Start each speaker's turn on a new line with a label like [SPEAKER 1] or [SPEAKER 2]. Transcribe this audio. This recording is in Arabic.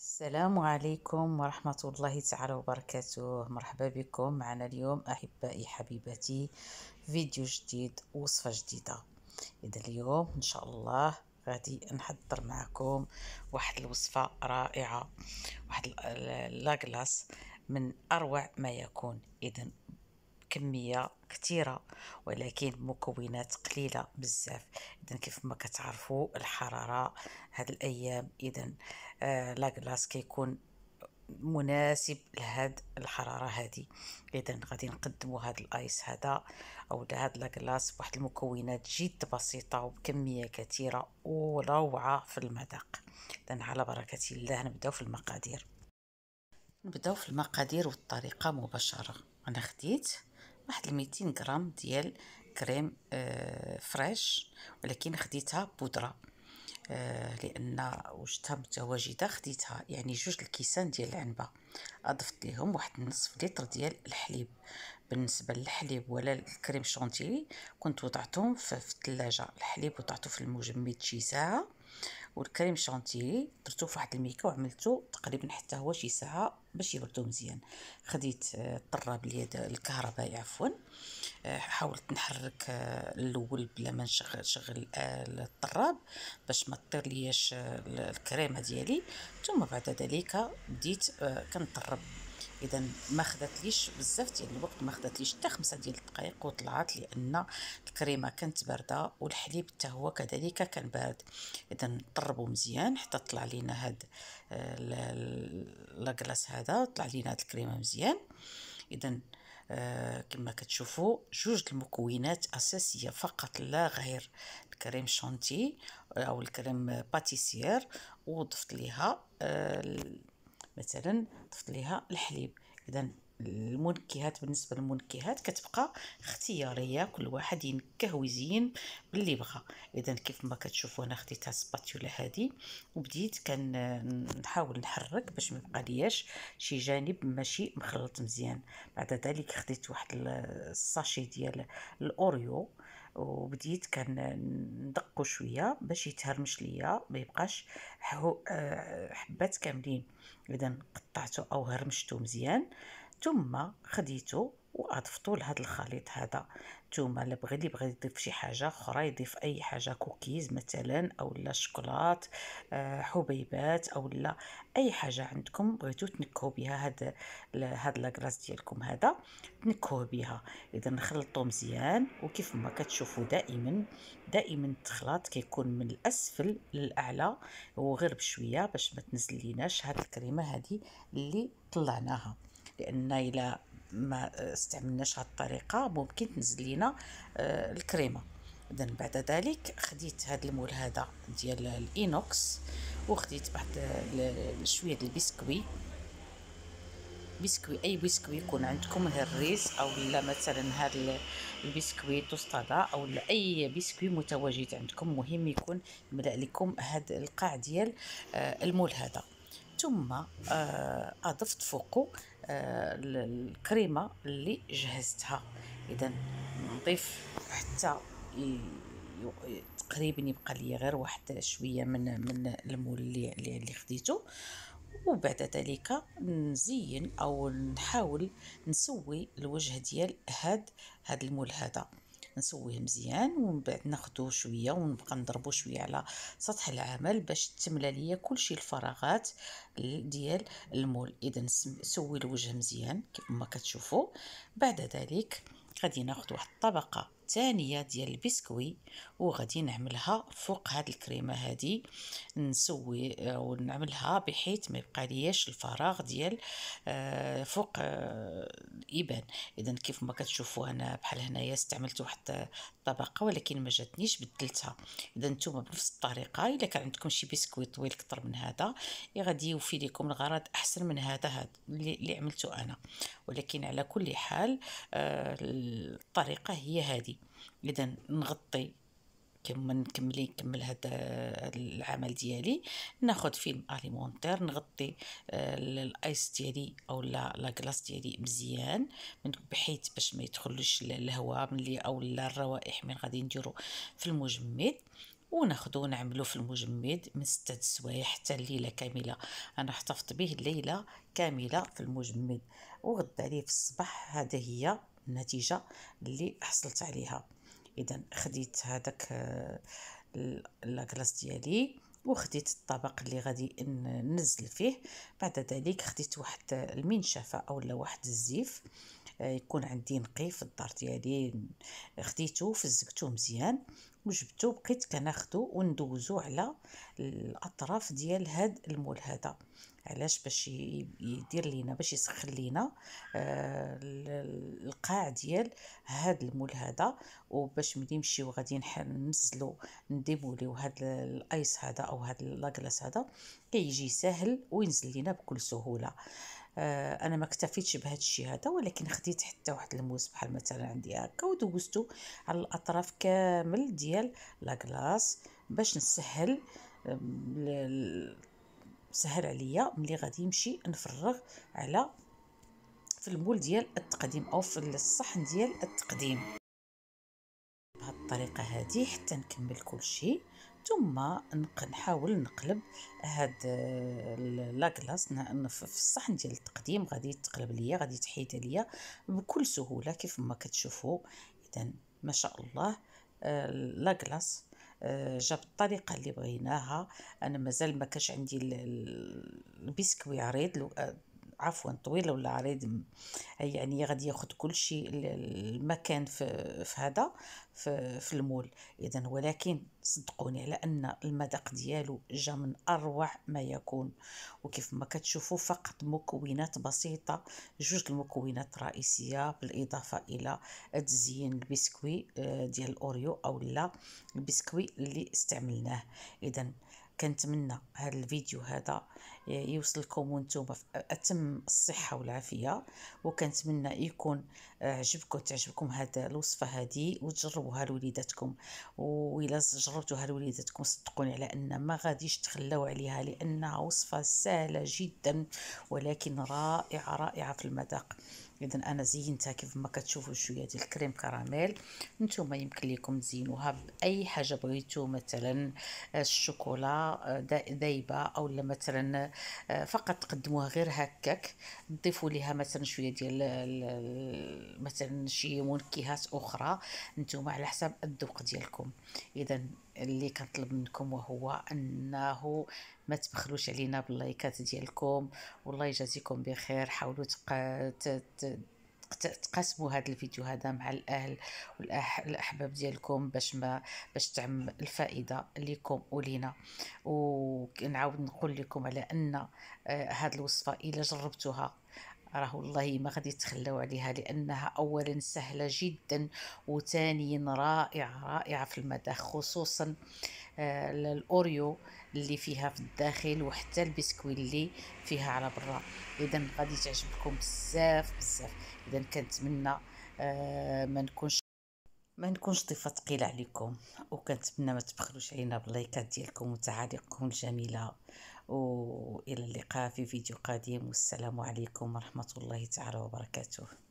[SPEAKER 1] السلام عليكم ورحمة الله تعالى وبركاته مرحبا بكم معنا اليوم أحبائي حبيباتي فيديو جديد وصفة جديدة إذا اليوم إن شاء الله غادي نحضر معكم واحد الوصفة رائعة واحد لاغلاس من أروع ما يكون إذا كمية كثيرة ولكن مكونات قليلة بزاف إذا كيف ما كتعرفوا الحرارة هاد الأيام إذا آه، لاكلاص كيكون مناسب لهاد الحراره هذه اذا غادي نقدموا هاد الايس هذا او هاد لاكلاص بواحد المكونات جد بسيطه وبكميه كثيره وروعه في المذاق اذا على بركه الله نبداو في المقادير نبداو في المقادير والطريقه مباشره انا خديت واحد 200 غرام ديال كريم آه، فريش ولكن خديتها بودره آه، لان وجدتها متواجده خديتها يعني جوج الكيسان ديال العنبه اضفت ليهم واحد نصف لتر ديال الحليب بالنسبه للحليب ولا الكريم شونتيلي كنت وضعتهم في الثلاجه الحليب وضعته في المجمد شي ساعه والكريم شانتيي درتو في واحد الميكا وعملته تقريبا حتى هو شي ساعه باش يبردو مزيان خديت آه، الطراب اليد الكهربائي عفوا آه، حاولت نحرك آه، الاول بلا ما نشغل شغل الطراب باش ما تطير ليش الكريمه ديالي ثم بعد ذلك بديت كنطرب اذا ما خداتليش بزاف ديال الوقت ما خداتليش حتى خمسة ديال الدقائق وطلعت لان الكريمه كانت بارده والحليب حتى هو كذلك كان بارد اذا طربوا مزيان حتى طلع لينا هاد لاكلاص هذا طلع لينا هاد الكريمه مزيان اذا آه، كما كتشوفوا جوج المكونات اساسيه فقط لا غير الكريم شانتي او الكريم باتيسير وضفت ليها آه مثلا ضفت ليها الحليب اذا المنكهات بالنسبه للمنكهات كتبقى اختياريه كل واحد ينكه ويزين باللي بغى اذا كيف ما كتشوفوا هنا خديت السباتيولا هذه وبديت كنحاول نحرك باش ما يبقى لياش شي جانب ماشي مخلط مزيان بعد ذلك خديت واحد الساشي ديال الاوريو وبديت ندقو شويه باش يتهرمش ليا ما يبقاش آه، حبات كاملين اذا قطعته او هرمشته مزيان ثم خديته وعاد لهاد الخليط هذا نتوما اللي بغى اللي بغى يضيف شي حاجه اخرى يضيف اي حاجه كوكيز مثلا او لا شوكولات آه، حبيبات او لا اي حاجه عندكم بغيتو تنكهوا بها هاد هاد لاكراس ديالكم هذا تنكهوا بها اذا نخلطو مزيان وكيف ما كتشوفوا دائما دائما التخلاط كيكون من الاسفل للاعلى وغير بشويه باش ما تنزل ليناش هاد الكريمه هذه اللي طلعناها لان الا ما استعملناش هاد الطريقه ممكن تنزل لينا آه، الكريمه اذا بعد ذلك خديت هاد المول هذا ديال الاينوكس وخديت بعض شويه ديال البسكوي بسكوي اي بسكوي يكون عندكم غير الريز او لا مثلا هذا البسكوي توستادا او لا اي بسكوي متواجد عندكم مهم يكون ملا لكم هذا القاع ديال آه، المول هذا ثم آه، اضفت فوقه الكريمه اللي جهزتها اذا نضيف حتى تقريبا يبقى لي غير واحد شويه من من المول اللي اللي خديته وبعد ذلك نزين او نحاول نسوي الوجه ديال هاد هاد المول هذا نسويه مزيان ومن بعد ناخذو شويه ونبقى نضربو شويه على سطح العمل باش تملى ليا كلشي الفراغات ديال المول اذا سوي الوجه مزيان كما كتشوفوا بعد ذلك غادي ناخذ واحد الطبقه الثانيه ديال البسكوي وغادي نعملها فوق هاد الكريمه هادي نسوي آه، ونعملها بحيث ما يبقى ليش الفراغ ديال آه، فوق الابان آه، اذا كيف ما كتشوفوا انا بحال هنايا استعملت واحد الطبقه ولكن ما جاتنيش بدلتها اذا نتوما بنفس الطريقه الا كان عندكم شي بسكوي طويل اكثر من هذا غادي يوفي لكم الغرض احسن من هذا هذا اللي عملته انا ولكن على كل حال الطريقه هي هذه اذا نغطي كما نكملي نكمل هذا العمل ديالي ناخذ فيلم اليمونتير نغطي آه، الايس ديالي او لا لا كلاص ديالي مزيان من بحيث باش ما يدخلوش الهواء ملي او لا الروائح من غادي نديرو في المجمد وناخذو نعملو في المجمد من ستة السوايع حتى الليله كامله انا احتفظت به الليله كامله في المجمد وغدا عليه في الصباح هذا هي النتيجه اللي حصلت عليها اذا خديت هذاك آه، لاكلاص ديالي وخديت الطبق اللي غادي ننزل فيه بعد ذلك خديت واحد المنشفه اولا واحد الزيف يكون عندي نقي في الدار ديالي خديته فزكته مزيان وجبته بقيت كناخدو وندوزو على الاطراف ديال هاد المول هذا علاش باش يدير لينا باش يسخن لينا آه، القاع ديال هاد المول هذا وباش ملي نمشيو غادي ننزلو نديموليو هاد الايس هذا او هاد لاكلاص هذا كيجي سهل وينزل لينا بكل سهوله آه، انا ما اكتفيتش بهذا الشيء هذا ولكن خديت حتى واحد الموس بحال مثلا عندي هكا ودوزتو على الاطراف كامل ديال لاكلاص باش نسهل سهل عليا ملي غادي نمشي نفرغ على في المول ديال التقديم او في الصحن ديال التقديم بهذه الطريقه هذه حتى نكمل كل شيء ثم نحاول نقلب هاد لاكلاص في الصحن ديال التقديم غادي تقلب ليا غادي تحيد ليا بكل سهوله كيف ما كتشوفوا اذا ما شاء الله آه، لاكلاص آه، جاب الطريقه اللي بغيناها انا مازال ما كانش عندي البسكوي عريض آه، عفوا طويله ولا عريض يعني غادي ياخذ كل شيء المكان في, في هذا في, في المول اذا ولكن صدقوني على ان المذاق ديالو جا من اروع ما يكون وكيف ما كتشوفوا فقط مكونات بسيطه جوج المكونات الرئيسيه بالاضافه الى تزيين البسكوي آه، ديال الاوريو او لا البسكوي اللي استعملناه اذا كنتمنى هذا الفيديو هذا يوصلكم وانتم في اتم الصحه والعافيه وكنتمنى يكون آه، عجبكم تعجبكم هذا الوصفه هذه وتجربوها لوليداتكم وإلا جربتوها لوليداتكم صدقوني على ان ما غاديش تخلاو عليها لانها وصفه سهله جدا ولكن رائعه رائعه في المذاق اذا انا زينتها كيف ما كتشوفوا شويه ديال الكريم كراميل نتوما يمكن لكم تزينوها باي حاجه بغيتو مثلا الشوكولا ذايبه آه، او مثلا آه، فقط تقدموها غير هكاك نضيفوا لها مثلا شويه ديال مثلا شي منكهات اخرى نتوما على حسب الذوق ديالكم اذا اللي كنطلب منكم وهو انه ما تبخلوش علينا باللايكات ديالكم والله يجازيكم بخير حاولوا تقاسموا هذا الفيديو هذا مع الاهل والاحباب ديالكم باش ما باش تعم الفائده لكم ولينا ونعاود نقول لكم على ان هذه آه، الوصفه الا جربتوها راه والله ما غادي تخلاو عليها لانها اولا سهله جدا وثانيا رائعه رائعه في المذاق خصوصا آه، الاوريو اللي فيها في الداخل وحتى البسكوي اللي فيها على برا اذا غادي تعجبكم بزاف بزاف اذا كنتمنى آه، ما نكونش ما نكونش ضيفه ثقيله عليكم وكنتمنى ما تبخلوش علينا باللايكات ديالكم وتعاليقكم الجميله والى اللقاء في فيديو قادم والسلام عليكم ورحمه الله تعالى وبركاته